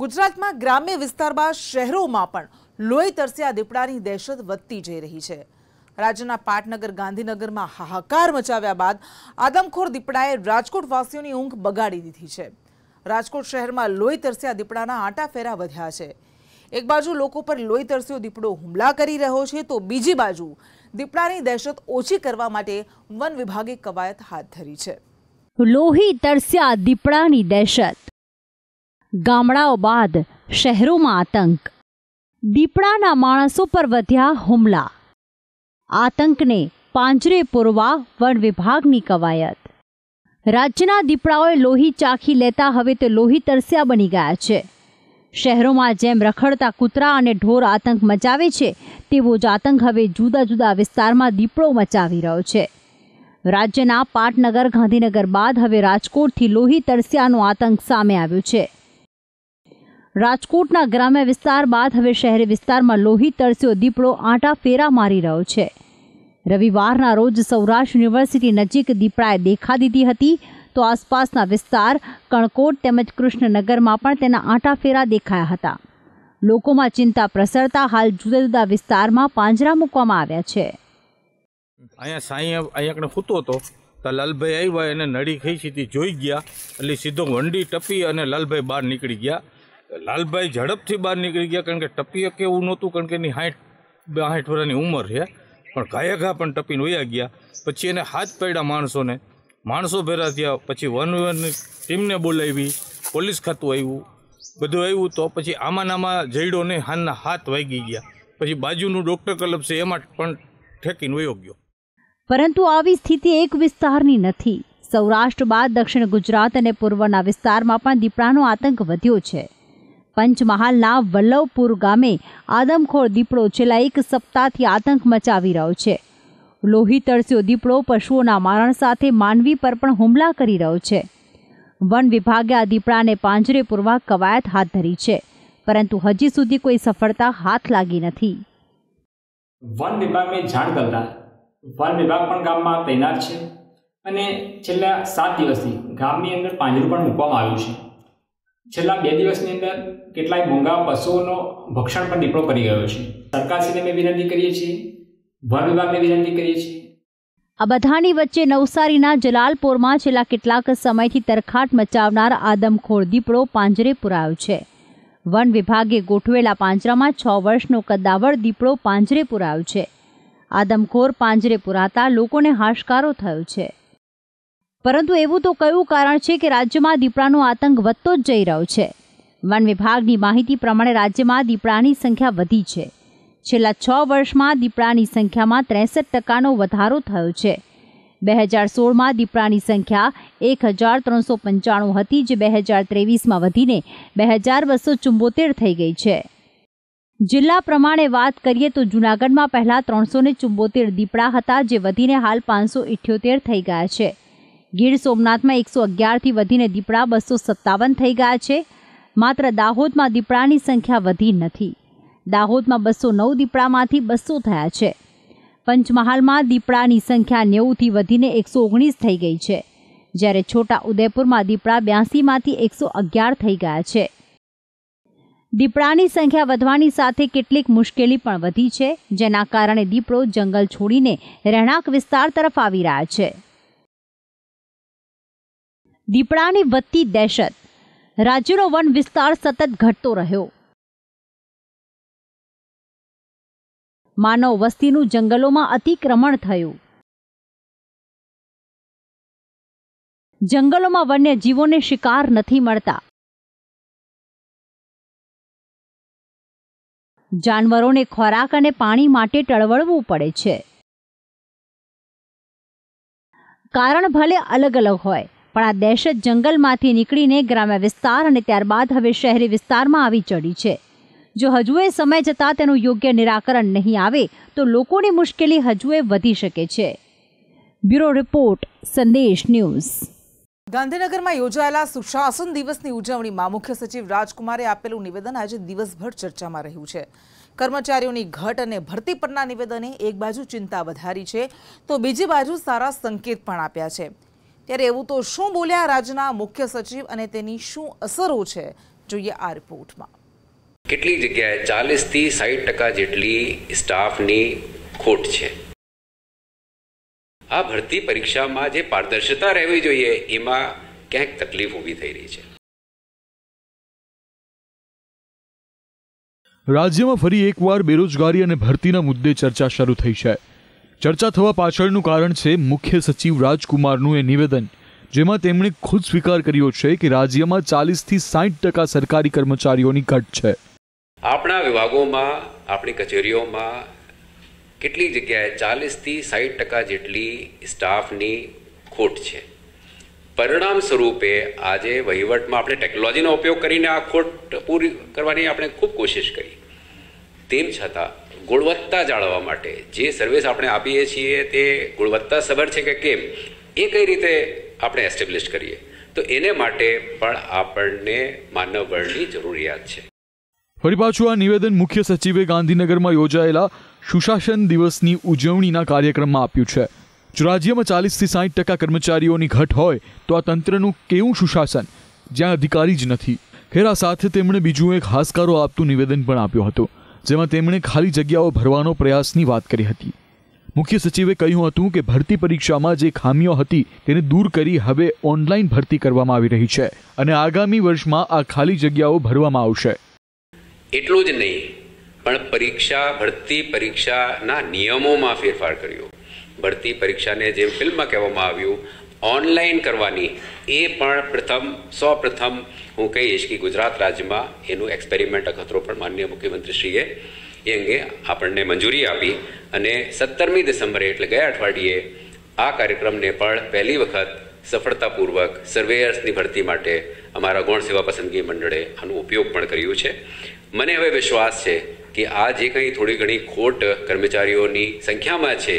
ગુજરાતમાં ગ્રામ્ય વિસ્તાર બાદ શહેરોમાં પણ લોહી તરસ્યા દીપડાની દહેશત વધતી જઈ રહી છે રાજ્યના પાટનગર ગાંધીનગરમાં હાહાકાર મચાવ્યા બાદ આદમખોર દીપડાએ રાજકોટવાસીઓની ઊંઘ બગાડી દીધી છે રાજકોટ શહેરમાં લોહી તરસ્યા દીપડાના આંટા ફેરા વધ્યા છે એક બાજુ લોકો પર લોહી તરસ્યો દીપડો હુમલા કરી રહ્યો છે તો બીજી બાજુ દીપડાની દહેશત ઓછી કરવા માટે વન વિભાગે કવાયત હાથ ધરી છે લોહી તરસ્યા દીપડાની દહેશત ગામડાઓ બાદ શહેરોમાં આતંક દીપડાના માણસો પર વધ્યા હુમલા આતંકને પાંજરે પૂરવા વન વિભાગની કવાયત રાજ્યના દીપડાઓએ લોહી ચાખી લેતા હવે તે લોહી તરસ્યા બની ગયા છે શહેરોમાં જેમ રખડતા કૂતરા અને ઢોર આતંક મચાવે છે તેવો જ આતંક હવે જુદા જુદા વિસ્તારમાં દીપડો મચાવી રહ્યો છે રાજ્યના પાટનગર ગાંધીનગર બાદ હવે રાજકોટથી લોહી તરસ્યાનો આતંક સામે આવ્યો છે રાજકોટના ગ્રામ્ય વિસ્તાર બાદ હવે શહેરી વિસ્તારમાં લોહી તરસ્યો દીપડો આંટા ફેરા મારી રહ્યો છે રવિવારના રોજ સૌરાષ્ટ્ર યુનિવર્સિટી નજીક દીપડાએ દેખા દીધી હતી તો આસપાસના વિસ્તાર કણકોટ તેમજ કૃષ્ણનગરમાં પણ તેના આંટા ફેરા દેખાયા હતા લોકોમાં ચિંતા પ્રસરતા હાલ જુદા જુદા વિસ્તારમાં પાંજરા મૂકવામાં આવ્યા છે અહીંયા સાંઈ અહીંયા સૂતો હતો તો લાલભાઈ આવ્યા એને નડી ખાઈ સીધી જોઈ ગયા એટલે સીધો વંડી ટપી અને લાલભાઈ બહાર નીકળી ગયા લાલભાઈ ઝડપથી બહાર નીકળી ગયા કારણ કે ટપીએ કેવું નહોતું કારણ કે એની હાઠ હાઠ વર્ષની ઉંમર છે પણ ઘાયે ઘા પણ ટપીને વયા ગયા પછી એને હાથ પડ્યા માણસોને માણસો ભેરા થયા પછી વન વનની ટીમને બોલાવી પોલીસ ખાતું આવ્યું બધું આવ્યું તો પછી આમાં નામાં જઈડો ને હાનના હાથ વાગી ગયા પછી બાજુનું ડોક્ટર ક્લબ છે એમાં પણ ઠેકીને વયો ગયો પરંતુ આવી સ્થિતિ એક વિસ્તારની નથી સૌરાષ્ટ્ર બાદ દક્ષિણ ગુજરાત અને પૂર્વના વિસ્તારમાં પણ દીપડાનો આતંક વધ્યો છે પંચમહાલના વલ્લભપુર ગામે આદમખોર દીપડો છેલ્લા એક સપ્તાહથી આતંક મચાવી રહ્યો છે લોહી તરસ્યો દીપડો પશુઓના મારણ સાથે માનવી પર પણ હુમલા કરી રહ્યો છે વન વિભાગે આ દીપડાને પાંજરે પૂરવા કવાયત હાથ ધરી છે પરંતુ હજી સુધી કોઈ સફળતા હાથ લાગી નથી વન વિભાગને જાણ કરતા વન વિભાગ પણ ગામમાં તૈનાત છે અને છેલ્લા સાત દિવસથી ગામની અંદર પાંજરું પણ મૂકવામાં આવ્યું છે છેલ્લા બે દિવસની અંદર કેટલાય મોંઘા પશુઓનો ભક્ષણ પણ દીપડો કરી ગયો છે સરકારશ્રીને મેં વિનંતી કરીએ છીએ વન વિભાગને વિનંતી કરીએ છીએ આ બધાની વચ્ચે નવસારીના જલાલપોરમાં છેલ્લા કેટલાક સમયથી તરખાટ મચાવનાર આદમખોર દીપડો પાંજરે પુરાયો છે વન વિભાગે ગોઠવેલા પાંજરામાં છ વર્ષનો કદાવર દીપડો પાંજરે પુરાયો છે આદમખોર પાંજરે પુરાતા લોકોને હાશકારો થયો છે પરંતુ એવું તો કયું કારણ છે કે રાજ્યમાં દીપડાનો આતંક વધતો જ જઈ રહ્યો છે વન વિભાગની માહિતી પ્રમાણે રાજ્યમાં દીપડાની સંખ્યા વધી છે છેલ્લા છ વર્ષમાં દીપડાની સંખ્યામાં ત્રેસઠ ટકાનો વધારો થયો છે બે હજાર સોળમાં દીપડાની સંખ્યા એક હજાર ત્રણસો પંચાણું હતી જે બે હજાર ત્રેવીસમાં વધીને બે હજાર બસો ચુંબોતેર થઈ ગઈ છે જિલ્લા પ્રમાણે વાત કરીએ તો જૂનાગઢમાં પહેલાં ત્રણસો ને ચુંબોતેર દીપડા હતા જે વધીને હાલ પાંચસો ઇઠ્યોતેર થઈ ગયા છે ગીર સોમનાથમાં એકસો અગિયારથી વધીને દીપડા બસો સત્તાવન થઈ ગયા છે માત્ર દાહોદમાં દીપડાની સંખ્યા વધી નથી દાહોદમાં બસો નવ દીપડામાંથી બસો થયા છે પંચમહાલમાં દીપડાની સંખ્યા નેવુંથી વધીને એકસો ઓગણીસ થઈ ગઈ છે જ્યારે છોટા ઉદયપુરમાં દીપડા બ્યાસીમાંથી એકસો અગિયાર થઈ ગયા છે દીપડાની સંખ્યા વધવાની સાથે કેટલીક મુશ્કેલી પણ વધી છે જેના કારણે દીપડો જંગલ છોડીને રહેણાંક વિસ્તાર તરફ આવી રહ્યા છે દીપડાની વધતી દહેશત રાજ્યનો વન વિસ્તાર સતત ઘટતો રહ્યો માનવ વસ્તીનું જંગલોમાં અતિક્રમણ થયું જંગલોમાં વન્યજીવોને શિકાર નથી મળતા જાનવરોને ખોરાક અને પાણી માટે ટળવળવું પડે છે કારણ ભલે અલગ અલગ હોય પણ આ દહેશત જંગલમાંથી નીકળીને ગ્રામ્ય વિસ્તાર અને ત્યારબાદ હવે શહેરી વિસ્તારમાં આવી ચડી છે જો હજુ એ સમય જતાં તેનું યોગ્ય નિરાકરણ નહીં આવે તો લોકોની મુશ્કેલી હજુ એ વધી શકે છે બ્યુરો રિપોર્ટ સંદેશ ન્યૂઝ ગાંધીનગરમાં યોજાયેલા સુશાસન દિવસની ઉજવણીમાં મુખ્ય સચિવ રાજકુમારે આપેલું નિવેદન આજે દિવસભર ચર્ચામાં રહ્યું છે કર્મચારીઓની ઘટ અને ભરતી પરના નિવેદને એક બાજુ ચિંતા વધારી છે તો બીજી બાજુ સારા સંકેત પણ આપ્યા છે ત્યારે એવું તો શું બોલ્યા રાજ્યના મુખ્ય સચિવ અને તેની શું અસરો છે જોઈએ આ રિપોર્ટમાં કેટલી જગ્યાએ ચાલીસ થી સાઈઠ ટકા જેટલી સ્ટાફની ખોટ છે આ ભરતી પરીક્ષામાં જે પારદર્શિતા રહેવી જોઈએ એમાં ક્યાંક તકલીફ ઊભી થઈ રહી છે રાજ્યમાં ફરી એકવાર બેરોજગારી અને ભરતીના મુદ્દે ચર્ચા શરૂ થઈ છે ચર્ચા થવા પાછળનું કારણ છે મુખ્ય સચિવ રાજકુમારનું એ નિવેદન જેમાં તેમણે ખુદ સ્વીકાર કર્યો છે કે રાજ્યમાં ચાલીસથી સાઠ ટકા સરકારી કર્મચારીઓની ઘટ છે આપણા વિભાગોમાં આપણી કચેરીઓમાં કેટલી જગ્યાએ ચાલીસથી સાઠ ટકા જેટલી સ્ટાફની ખોટ છે પરિણામ સ્વરૂપે આજે વહીવટમાં આપણે ટેકનોલોજીનો ઉપયોગ કરીને આ ખોટ પૂરી કરવાની આપણે ખૂબ કોશિશ કરી તેમ છતાં ગુણવત્તા જાળવવા માટે જે સર્વિસ આપણે આપીએ છીએ તે ગુણવત્તા સભર છે કે કેમ એ કઈ રીતે આપણે એસ્ટેબ્લિશ કરીએ તો એને માટે પણ આપણને માનવ જરૂરિયાત છે ફરી પાછું આ નિવેદન મુખ્ય સચિવે ગાંધીનગરમાં યોજાયેલા સુશાસન દિવસની ઉજવણીના કાર્યક્રમમાં આપ્યું છે જો રાજ્યમાં ચાલીસથી સાઠ ટકા કર્મચારીઓની ઘટ હોય તો આ તંત્રનું કેવું સુશાસન જ્યાં અધિકારી જ નથી ખેરા સાથે તેમણે બીજું એક હાસકારો આપતું નિવેદન પણ આપ્યું હતું જેમાં તેમણે ખાલી જગ્યાઓ ભરવાનો પ્રયાસની વાત કરી હતી મુખ્ય સચિવે કહ્યું હતું કે ભરતી પરીક્ષામાં જે ખામીઓ હતી તેને દૂર કરી હવે ઓનલાઈન ભરતી કરવામાં આવી રહી છે અને આગામી વર્ષમાં આ ખાલી જગ્યાઓ ભરવામાં આવશે એટલું જ નહીં પણ પરીક્ષા ભરતી પરીક્ષાના નિયમોમાં ફેરફાર કર્યો ભરતી પરીક્ષાને જેમ ફિલ્મમાં કહેવામાં આવ્યું ઓનલાઈન કરવાની એ પણ પ્રથમ સૌ પ્રથમ હું કહીશ કે ગુજરાત રાજ્યમાં એનું એક્સપેરિમેન્ટ અખતરો પણ માનનીય મુખ્યમંત્રીશ્રીએ એ અંગે આપણને મંજૂરી આપી અને સત્તરમી ડિસેમ્બરે એટલે ગયા અઠવાડિયે આ કાર્યક્રમને પણ પહેલી વખત સફળતાપૂર્વક સર્વેયર્સની ભરતી માટે અમારા ગૌણ સેવા પસંદગી મંડળે આનો ઉપયોગ પણ કર્યું છે મને હવે વિશ્વાસ છે કે આ જે કંઈ થોડી ઘણી ખોટ કર્મચારીઓની સંખ્યામાં છે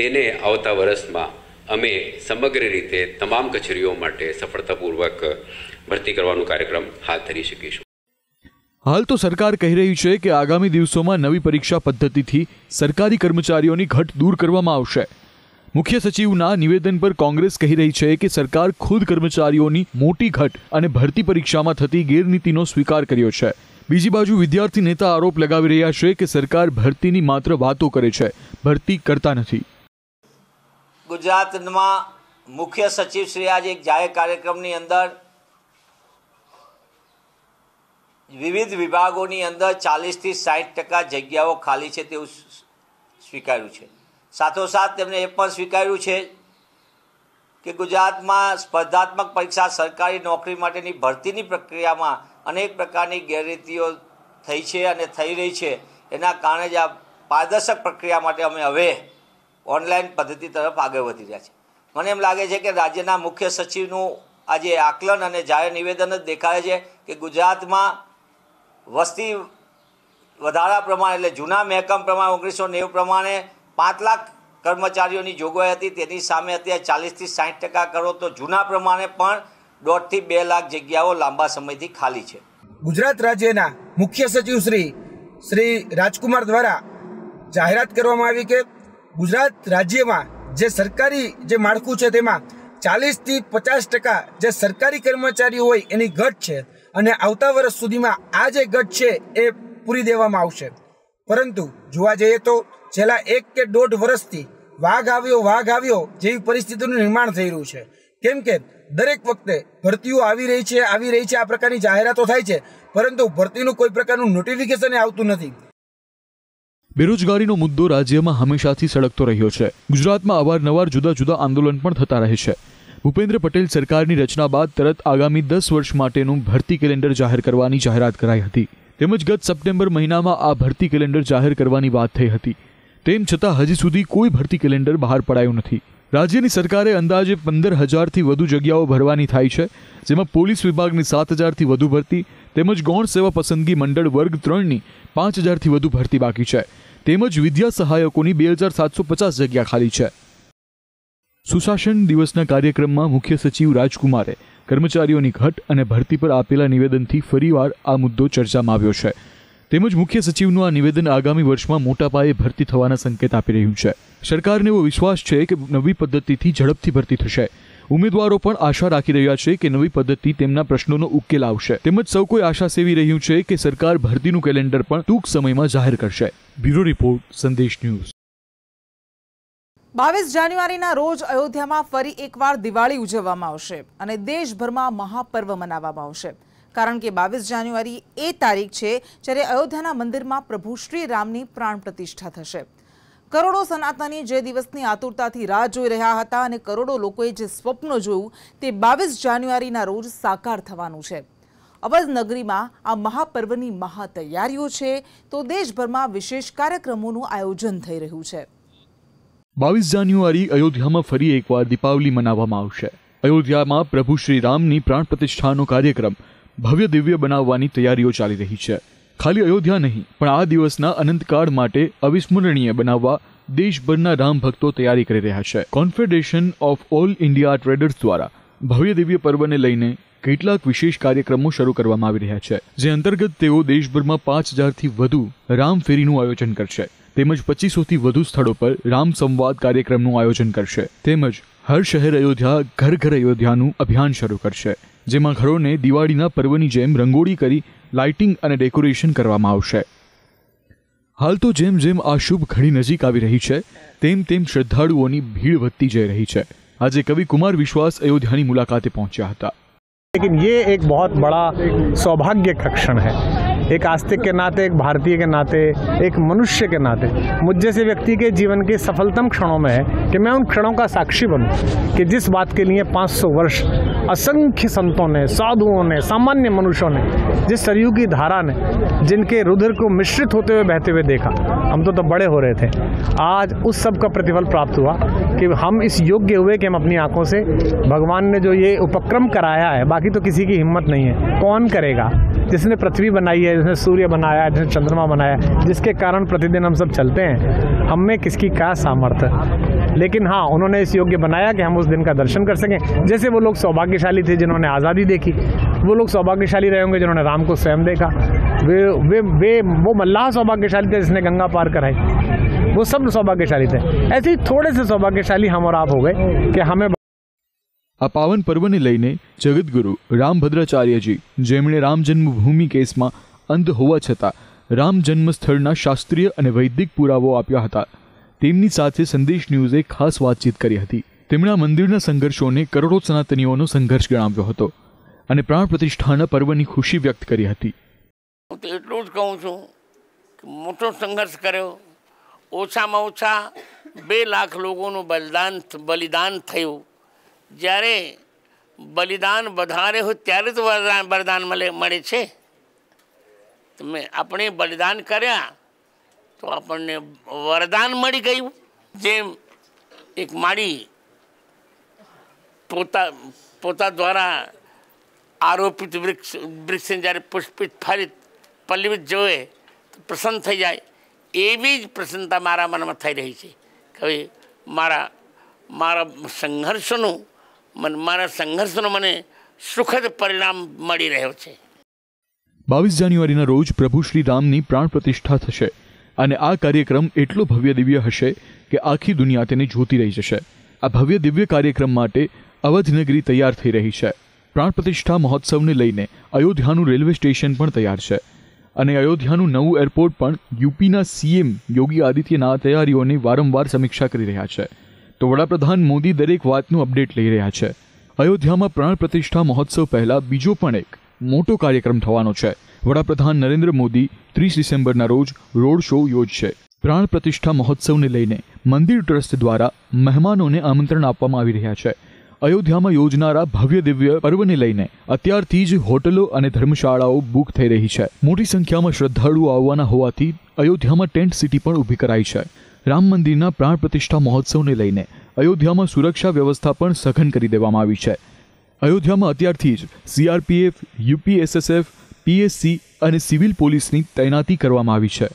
તેને આવતા વર્ષમાં અમે સમગ્ર રીતે તમામ કચેરીઓ માટે સફળતાપૂર્વક ભરતી કરવાનો કાર્યક્રમ હાથ ધરી શકીશું હાલ તો સરકાર કહી રહી છે કે આગામી દિવસોમાં નવી પરીક્ષા પદ્ધતિથી સરકારી કર્મચારીઓની ઘટ દૂર કરવામાં આવશે મુખ્ય સચિવના નિવેદન પર કોંગ્રેસ કહી રહી છે કે સરકાર ખુદ કર્મચારીઓની મોટી ઘટ અને ભરતી પરીક્ષામાં થતી ગેરનીતિનો સ્વીકાર કર્યો છે બીજી બાજુ વિદ્યાર્થી નેતા આરોપ લગાવી રહ્યા છે કે સરકાર ભરતીની માત્ર વાતો કરે છે ભરતી કરતા નથી ગુજરાતમાં મુખ્ય સચિવ શ્રી આજે એક જાહેર કાર્યક્રમની અંદર વિવિધ વિભાગોની અંદર ચાલીસથી સાઠ ટકા જગ્યાઓ ખાલી છે તેવું સ્વીકાર્યું છે સાથોસાથ તેમણે એ પણ સ્વીકાર્યું છે કે ગુજરાતમાં સ્પર્ધાત્મક પરીક્ષા સરકારી નોકરી માટેની ભરતીની પ્રક્રિયામાં અનેક પ્રકારની ગેરરીતિઓ થઈ છે અને થઈ રહી છે એના કારણે જ આ પારદર્શક પ્રક્રિયા માટે અમે હવે ઓનલાઈન પદ્ધતિ તરફ આગળ વધી રહ્યા છે મને એમ લાગે છે કે રાજ્યના મુખ્ય સચિવનું આજે આકલન અને જાહેર નિવેદન જ દેખાય છે કે ગુજરાતમાં વસ્તી વધારા પ્રમાણે એટલે જૂના મહેકમ પ્રમાણે ઓગણીસો નેવું પ્રમાણે પાંચ લાખ કર્મચારીઓની જોગવાઈ હતી તેની સામે અત્યારે ચાલીસથી સાઠ ટકા કરો તો જૂના પ્રમાણે પણ દોઢથી બે લાખ જગ્યાઓ લાંબા સમયથી ખાલી છે ગુજરાત રાજ્યના મુખ્ય સચિવ શ્રી શ્રી રાજકુમાર દ્વારા જાહેરાત કરવામાં આવી કે ગુજરાત રાજ્યમાં જે સરકારી જે માળખું છે તેમાં ચાલીસથી પચાસ ટકા જે સરકારી કર્મચારી હોય એની ઘટ છે અને આવતા વર્ષ સુધીમાં આ જે ઘટ છે એ પૂરી દેવામાં આવશે પરંતુ જોવા જઈએ તો છેલ્લા એક કે દોઢ વર્ષથી વાઘ આવ્યો વાઘ આવ્યો જેવી પરિસ્થિતિનું નિર્માણ થઈ રહ્યું છે કેમ કે દરેક વખતે ભરતીઓ આવી રહી છે આવી રહી છે આ પ્રકારની જાહેરાતો થાય છે પરંતુ ભરતીનું કોઈ પ્રકારનું નોટિફિકેશન આવતું નથી બેરોજગારીનો મુદ્દો રાજ્યમાં હંમેશાથી સળગતો રહ્યો છે ગુજરાતમાં અવારનવાર જુદા જુદા આંદોલન પણ થતા રહે છે ભૂપેન્દ્ર પટેલ સરકારની રચના બાદ તરત આગામી દસ વર્ષ માટેનું ભરતી કેલેન્ડર જાહેર કરવાની જાહેરાત કરાઈ હતી તેમજ ગત સપ્ટેમ્બર મહિનામાં આ ભરતી કેલેન્ડર જાહેર કરવાની વાત થઈ હતી તેમ છતાં હજી સુધી કોઈ ભરતી કેલેન્ડર બહાર પડાયું નથી રાજ્યની સરકારે અંદાજે પંદર હજારથી વધુ જગ્યાઓ ભરવાની થાય છે જેમાં પોલીસ વિભાગની સાત હજારથી વધુ ભરતી તેમજ ગૌણ સેવા પસંદગી મંડળ વર્ગ ત્રણની પાંચ હજારથી વધુ ભરતી બાકી છે તેમજ વિદ્યા સહાયકોની બે હજાર સાતસો પચાસ જગ્યા ખાલી છે સુશાસન દિવસના કાર્યક્રમમાં મુખ્ય સચિવ રાજકુમારે કર્મચારીઓની ઘટ અને ભરતી પર આપેલા નિવેદનથી ફરીવાર આ મુદ્દો ચર્ચામાં આવ્યો છે તેમજ મુખ્ય સચિવનું આ નિવેદન આગામી વર્ષમાં મોટા પાયે ભરતી થવાના સંકેત આપી રહ્યું છે સરકારને એવો વિશ્વાસ છે કે નવી પદ્ધતિથી ઝડપથી ભરતી થશે ઉમેદવારો પણ આશા રાખી રહ્યા છે કે નવી પદ્ધતિ તેમના પ્રશ્નોનો ઉકેલ આવશે તેમજ સૌ કોઈ આશા સેવી રહ્યું છે કે સરકાર ભરતીનું કેલેન્ડર પણ ટૂંક સમયમાં જાહેર કરશે બ્યુરો રિપોર્ટ સંદેશ ન્યૂઝ બાવીસ જાન્યુઆરીના રોજ અયોધ્યામાં ફરી એકવાર દિવાળી ઉજવવામાં આવશે અને દેશભરમાં મહાપર્વ મનાવવામાં આવશે કારણ કે બાવીસ જાન્યુઆરી એ તારીખ છે જ્યારે અયોધ્યાના મંદિરમાં પ્રભુ શ્રી રામની પ્રાણ પ્રતિષ્ઠા થશે કરોડો સનાતની જે દિવસની આતુરતાથી રાહ જોઈ રહ્યા હતા અને કરોડો લોકોએ જે સ્વપ્ન જોયું તે બાવીસ જાન્યુઆરીના રોજ સાકાર થવાનું છે અવધનગરીમાં આ મહાપર્વની મહા તૈયારીઓ છે તો દેશભરમાં વિશેષ કાર્યક્રમોનું આયોજન થઈ રહ્યું છે બાવીસ જાન્યુઆરી અયોધ્યામાં ફરી એકવાર દીપાવલી મનાવવામાં આવશે અયોધ્યામાં પ્રભુ શ્રી રામની પ્રાણ પ્રતિષ્ઠાનો કાર્યક્રમ ભવ્ય દિવ્ય બનાવવાની તૈયારીઓ ચાલી રહી છે ખાલી અયોધ્યા નહીં પણ આ દિવસના અનંતકાળ માટે અવિસ્મરણીય બનાવવા દેશભરના રામ ભક્તો તૈયારી કરી રહ્યા છે confederation of all India traders દ્વારા ભવ્ય દિવ્ય પર્વને લઈને કેટલાક વિશેષ કાર્યક્રમો શરૂ કરવામાં આવી રહ્યા છે જે અંતર્ગત તેઓ દેશભરમાં પાંચ હજારથી વધુ રામ ફેરીનું આયોજન કરશે તેમજ પચીસોથી વધુ સ્થળો પર રામ સંવાદ કાર્યક્રમનું આયોજન કરશે તેમજ હર શહેર અયોધ્યા ઘર ઘર અયોધ્યાનું અભિયાન શરૂ કરશે જેમાં ઘરોને દિવાળીના પર્વની જેમ રંગોળી કરી લાઇટિંગ અને ડેકોરેશન કરવામાં આવશે હાલ તો જેમ જેમ આ શુભ ઘડી નજીક આવી રહી છે તેમ તેમ શ્રદ્ધાળુઓની ભીડ વધતી જઈ રહી છે આજે કવિ કુમાર વિશ્વાસ અયોધ્યાની મુલાકાતે પહોંચ્યા હતા લેકિન યે એક બહોત બડા સૌભાગ્ય કક્ષણ હૈ एक आस्तिक के नाते एक भारतीय के नाते एक मनुष्य के नाते मुझ जैसे व्यक्ति के जीवन के सफलतम क्षणों में है कि मैं उन क्षणों का साक्षी बनूँ कि जिस बात के लिए 500 वर्ष असंख्य संतों ने साधुओं ने सामान्य मनुष्यों ने जिस सरयू की धारा ने जिनके रुधिर को मिश्रित होते हुए बहते हुए देखा हम तो तब बड़े हो रहे थे आज उस सब का प्रतिफल प्राप्त हुआ कि हम इस योग्य हुए कि हम अपनी आंखों से भगवान ने जो ये उपक्रम कराया है बाकी तो किसी की हिम्मत नहीं है कौन करेगा जिसने पृथ्वी बनाई है जिसने सूर्य बनाया है जिसने चंद्रमा बनाया जिसके कारण प्रतिदिन हम सब चलते हैं हम में किसकी क्या सामर्थ्य लेकिन हाँ उन्होंने इस योग्य बनाया कि हम उस दिन का दर्शन कर सकें जैसे वो लोग सौभाग्यशाली थे जिन्होंने आज़ादी देखी वो लोग सौभाग्यशाली रहे होंगे जिन्होंने राम को स्वयं देखा वे वे वे वो मल्लाह सौभाग्यशाली थे जिसने गंगा पार कराई वो सब सौभाग्यशाली थे ऐसे ही थोड़े से सौभाग्यशाली हम और आप हो गए कि हमें पर्व ने પાવન પર્વને रामभद्राचार्य जी રામભદ્રાચાર્યજી राम जन्मभूमि केस में અંધ હોવા છતાં રામ જન્મસ્થળના શાસ્ત્રીય અને વૈદિક પુરાવો આપ્યા હતા તેમની સાથે સંદેશ ન્યૂઝે ખાસ વાતચીત કરી હતી તેમણે મંદિરના સંઘર્ષોને કરોડો સનાતનીઓનો સંઘર્ષ ગણાવ્યો હતો અને પ્રાણ પ્રતિષ્ઠાના પર્વની ખુશી વ્યક્ત કરી હતી હું તો એટલું જ કહું છું કે મોટો સંઘર્ષ કર્યો ઓછામાં ઓછા બે લાખ લોકોનું બલિદાન બલિદાન થયું જ્યારે બલિદાન વધારે હોય ત્યારે તો વરદાન વરદાન મળે મળે છે તમે આપણે બલિદાન કર્યા તો આપણને વરદાન મળી ગયું જેમ એક માળી પોતા પોતા દ્વારા આરોપિત વૃક્ષ વૃક્ષને જ્યારે પુષ્પિત ફલિત પલ્લવિત જોવે તો પ્રસન્ન થઈ જાય એવી જ પ્રસન્નતા મારા મનમાં થઈ રહી છે કે હવે મારા મારા સંઘર્ષનું મારા સંઘર્ષનું મને સુખદ પરિણામ મળી રહ્યો છે બાવીસ જાન્યુઆરીના રોજ પ્રભુ શ્રી રામની પ્રાણ પ્રતિષ્ઠા થશે અને આ કાર્યક્રમ એટલો ભવ્ય દિવ્ય હશે કે આખી દુનિયા તેને જોતી રહી જશે આ ભવ્ય દિવ્ય કાર્યક્રમ માટે અવધનગરી તૈયાર થઈ રહી છે પ્રાણ પ્રતિષ્ઠા મહોત્સવને લઈને અયોધ્યાનું રેલવે સ્ટેશન પણ તૈયાર છે અને અયોધ્યાનું નવું એરપોર્ટ પણ યુપીના સીએમ યોગી આદિત્યના તૈયારીઓની વારંવાર સમીક્ષા કરી રહ્યા છે તો વડાપ્રધાન મોદી દરેક વાતનું અપડેટ લઈ રહ્યા છે અયોધ્યામાં પ્રાણ પ્રતિષ્ઠા મહોત્સવ પહેલાં બીજો પણ એક મોટો કાર્યક્રમ થવાનો છે વડાપ્રધાન નરેન્દ્ર મોદી ત્રીસ ડિસેમ્બરના રોજ રોડ શો યોજશે પ્રાણ પ્રતિષ્ઠા મહોત્સવને લઈને મંદિર ટ્રસ્ટ દ્વારા મહેમાનોને આમંત્રણ આપવામાં આવી રહ્યા છે અયોધ્યામાં યોજનારા ભવ્ય દિવ્ય પર્વને લઈને અત્યારથી જ હોટલો અને ધર્મશાળાઓ બુક થઈ રહી છે મોટી સંખ્યામાં શ્રદ્ધાળુઓ આવવાના હોવાથી અયોધ્યામાં ટેન્ટ સિટી પણ ઊભી કરાઈ છે રામ મંદિરના પ્રાણ પ્રતિષ્ઠા મહોત્સવને લઈને અયોધ્યામાં સુરક્ષા વ્યવસ્થા પણ સઘન કરી દેવામાં આવી છે અયોધ્યામાં અત્યારથી જ સીઆરપીએફ યુપીએસએસએફ પીએસસી અને સિવિલ પોલીસની તૈનાતી કરવામાં આવી છે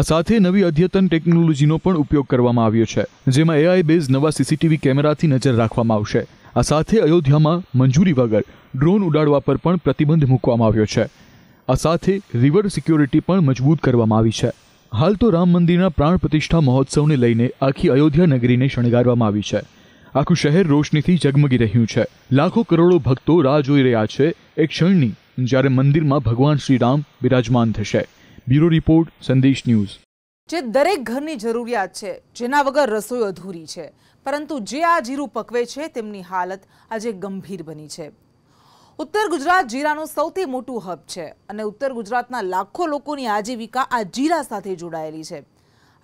આ સાથે નવી અદ્યતન ટેકનોલોજીનો પણ ઉપયોગ કરવામાં આવ્યો છે જેમાં એઆઈ બેઝ નવા સીસીટીવી કેમેરાથી નજર રાખવામાં આવશે આ સાથે અયોધ્યામાં મંજૂરી વગર ડ્રોન ઉડાડવા પર પણ પ્રતિબંધ મૂકવામાં આવ્યો છે આ સાથે રિવર સિક્યોરિટી પણ મજબૂત કરવામાં આવી છે હાલ તો રામ મંદિરના પ્રાણ પ્રતિષ્ઠા મહોત્સવને લઈને આખી અયોધ્યા નગરીને શણગારવામાં આવી છે આખું શહેર રોશનીથી ઝગમગી રહ્યું છે લાખો કરોડો ભક્તો રાહ જોઈ રહ્યા છે એક ક્ષણની જ્યારે મંદિરમાં ભગવાન શ્રીરામ બિરાજમાન થશે બ્યુરો રિપોર્ટ સંદેશ ન્યૂઝ જે દરેક ઘરની જરૂરિયાત છે જેના વગર રસોઈ અધૂરી છે પરંતુ જે આ જીરું પકવે છે તેમની હાલત આજે ગંભીર બની છે ઉત્તર ગુજરાત જીરાનું સૌથી મોટું હબ છે અને ઉત્તર ગુજરાતના લાખો લોકોની આજીવિકા આ જીરા સાથે જોડાયેલી છે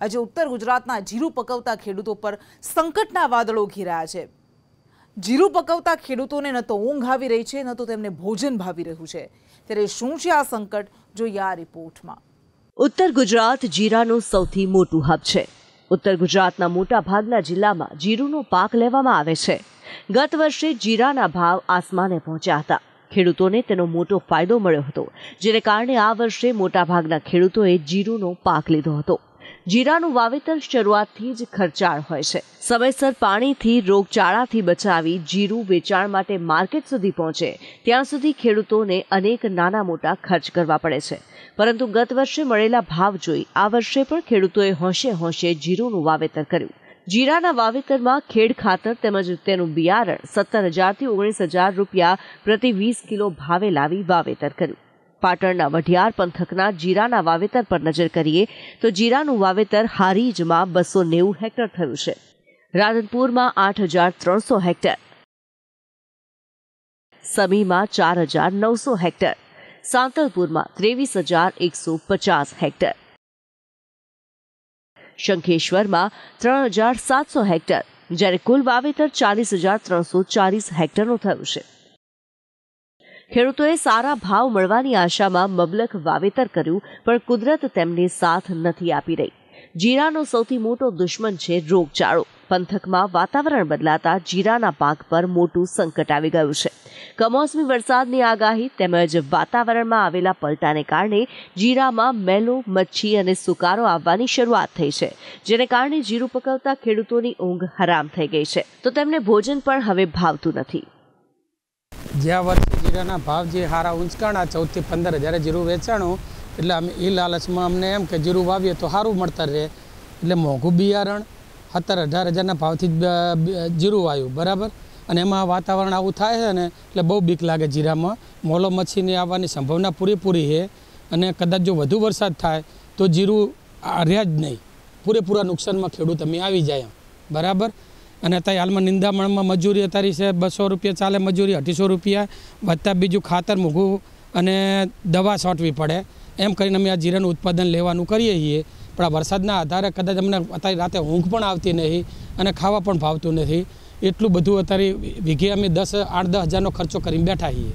આજે ઉત્તર ગુજરાતના જીરું પકવતા ખેડૂતો પર સંકટના વાદળો ઘેરાયા છે જીરું પકવતા ખેડૂતોને ન તો ઊંઘ આવી રહી છે ન તો તેમને ભોજન ભાવી રહ્યું છે ત્યારે શું છે આ સંકટ જોઈએ આ રિપોર્ટમાં ઉત્તર ગુજરાત જીરાનું સૌથી મોટું હબ છે ઉત્તર ગુજરાતના મોટા ભાગના જિલ્લામાં જીરુંનો પાક લેવામાં આવે છે ગત વર્ષે જીરાના ભાવ આસમાને પહોંચ્યા હતા ખેડૂતોને તેનો મોટો ફાયદો મળ્યો હતો જેને કારણે આ વર્ષે મોટાભાગના ખેડૂતોએ જીરુંનો પાક લીધો હતો જીરાનું વાવેતર શરૂઆતથી જ ખર્ચાળ હોય છે સમયસર પાણીથી રોગચાળાથી બચાવી જીરું વેચાણ માટે માર્કેટ સુધી પહોંચે ત્યાં સુધી ખેડૂતોને અનેક નાના મોટા ખર્ચ કરવા પડે છે પરંતુ ગત વર્ષે મળેલા ભાવ જોઈ આ વર્ષે પણ ખેડૂતોએ હોંશે હોંશે જીરુંનું વાવેતર કર્યું જીરાના વાવેતરમાં ખેડ ખાતર તેમજ તેનું બિયારણ સત્તર હજારથી ઓગણીસ હજાર રૂપિયા પ્રતિ વીસ કિલો ભાવે લાવી વાવેતર કર્યું પાટણના વઢિયાર પંથકના જીરાના વાવેતર પર નજર કરીએ તો જીરાનું વાવેતર હારીજમાં બસો નેવું હેક્ટર થયું છે રાધનપુરમાં આઠ હજાર ત્રણસો હેક્ટર સમીમાં ચાર હજાર નવસો હેક્ટર સાંતલપુરમાં ત્રેવીસ હજાર એકસો પચાસ હેક્ટર શંખેશ્વરમાં ત્રણ હજાર સાતસો હેક્ટર જ્યારે કુલ વાવેતર ચાલીસ હજાર ત્રણસો ચાલીસ હેક્ટરનું થયું છે ખેડૂતોએ સારા ભાવ મળવાની આશામાં મબલખ વાવેતર કર્યું પણ કુદરત તેમને સાથ નથી આપી રહી જીરાનો સૌથી મોટો દુશ્મન છે રોગચાળો પંથકમાં વાતાવરણ બદલાતા જીરાના પાક પર મોટું સંકટ આવી ગયું છે કમોસમી વરસાદની આગાહી તેમજ વાતાવરણમાં આવેલા પલટાને કારણે જીરામાં મેલો મચ્છી અને સુકારો આવવાની શરૂઆત થઈ છે જેને કારણે જીરું પકવતા ખેડૂતોની ઊંઘ હરામ થઈ ગઈ છે તો તેમને ભોજન પણ હવે ભાવતું નથી જ્યાં જીરાના ભાવ જે સારા ઊંચકાણા ચૌદથી પંદર હજાર જીરું વેચાણું એટલે અમે એ લાલચમાં અમને એમ કે જીરું વાવીએ તો સારું મળતર રહે એટલે મોંઘું બિયારણ સત્તર અઢાર હજારના ભાવથી જ જીરું વાયું બરાબર અને એમાં વાતાવરણ આવું થાય છે ને એટલે બહુ બીક લાગે જીરામાં મોલો મચ્છીની આવવાની સંભાવના પૂરેપૂરી છે અને કદાચ જો વધુ વરસાદ થાય તો જીરું રહ્યા જ નહીં પૂરેપૂરા નુકસાનમાં ખેડૂત અમે આવી જાય બરાબર અને અત્યારે હાલમાં નિંદામણમાં મજૂરી અત્યારે છે બસો રૂપિયા ચાલે મજૂરી અઢીસો રૂપિયા વધતા બીજું ખાતર મૂકવું અને દવા છોટવી પડે એમ કરીને અમે આ જીરાનું ઉત્પાદન લેવાનું કરીએ છીએ પણ આ વરસાદના આધારે કદાચ અમને અત્યારે રાતે ઊંઘ પણ આવતી નહીં અને ખાવા પણ ભાવતું નથી એટલું બધું અત્યારે વીઘે અમે દસ આઠ દસ હજારનો ખર્ચો કરીને બેઠા છીએ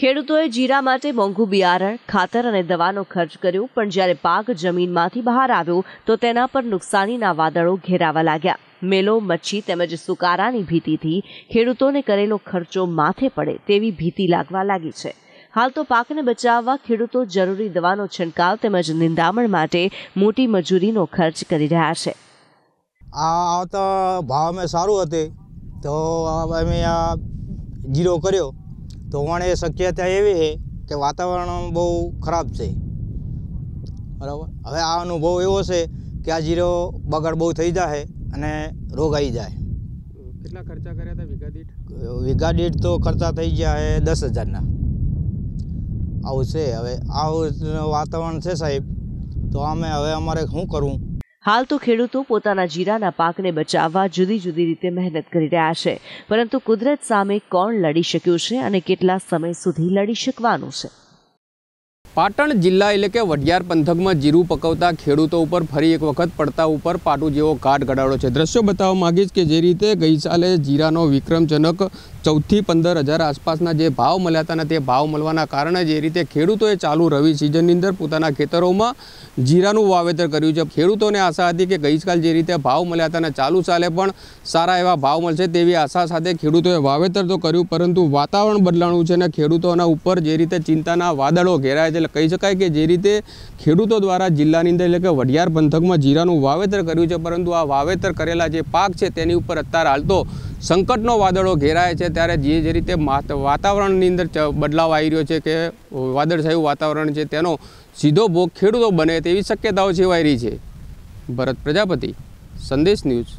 ખેડૂતોએ જીરા માટે મોંઘું બિયારણ ખાતર અને દવાનો ખર્ચ કર્યો પણ જ્યારે પાક જમીનમાંથી બહાર આવ્યો તો તેના પર નુકસાનીના વાદળો ઘેરાવા લાગ્યા મેલો મચ્છી તેમજ સુકારાની ભીતિથી ખેડૂતોને કરેલો ખર્ચો માથે પડે તેવી ભીતિ લાગવા લાગી છે હાલ તો પાકને બચાવવા ખેડૂતો જરૂરી દવાનો છંટકાવ તેમજ નિંદામણ માટે મોટી મજૂરીનો ખર્ચ કરી રહ્યા છે આ તો ભાવ અમે સારું હતી તો અમે આ જીરો કર્યો તો વણે શક્યતા એવી છે કે વાતાવરણ બહુ ખરાબ છે બરાબર હવે આ અનુભવ એવો છે કે આ જીરો બગાડ બહુ થઈ જશે અને રોગ આવી જાય કેટલા ખર્ચા કર્યા હતા વીઘા દીઠ વીઘા દીઠ તો ખર્ચા થઈ ગયા દસ હજારના આવું છે હવે આવું વાતાવરણ છે સાહેબ તો અમે હવે અમારે શું કરવું હાલ તો ખેડૂતો પોતાના જીરાના પાકને બચાવવા જુદી જુદી રીતે મહેનત કરી રહ્યા છે પરંતુ કુદરત સામે કોણ લડી શક્યું છે અને કેટલા સમય સુધી લડી શકવાનું છે પાટણ જિલ્લા એટલે કે વઢિયાર પંથકમાં જીરું પકવતા ખેડૂતો ઉપર ફરી એક વખત પડતા ઉપર પાટું જેવો કાટ ઘડાડો છે દ્રશ્યો બતાવવા માગીશ કે જે રીતે ગઈ સાલે જીરાનો વિક્રમજનક ચૌદથી પંદર હજાર આસપાસના જે ભાવ મળ્યા હતા તે ભાવ મળવાના કારણે જે રીતે ખેડૂતોએ ચાલુ રવિ સિઝનની અંદર પોતાના ખેતરોમાં જીરાનું વાવેતર કર્યું છે ખેડૂતોને આશા હતી કે ગઈકાલ જે રીતે ભાવ મળ્યા હતા ચાલુ ચાલે પણ સારા એવા ભાવ મળશે તેવી આશા સાથે ખેડૂતોએ વાવેતર તો કર્યું પરંતુ વાતાવરણ બદલાણું છે ને ખેડૂતોના ઉપર જે રીતે ચિંતાના વાદળો ઘેરાય છે એટલે કહી શકાય કે જે રીતે ખેડૂતો દ્વારા જિલ્લાની અંદર એટલે કે વઢિયાર પંથકમાં જીરાનું વાવેતર કર્યું છે પરંતુ આ વાવેતર કરેલા જે પાક છે તેની ઉપર અત્યારે હાલતો સંકટનો વાદળો ઘેરાય છે ત્યારે જે જે રીતે વાતાવરણની અંદર બદલાવ આવી રહ્યો છે કે વાદળછાયું વાતાવરણ છે તેનો સીધો ભોગ ખેડૂતો બને તેવી શક્યતાઓ સેવાઈ રહી છે ભરત પ્રજાપતિ સંદેશ ન્યૂઝ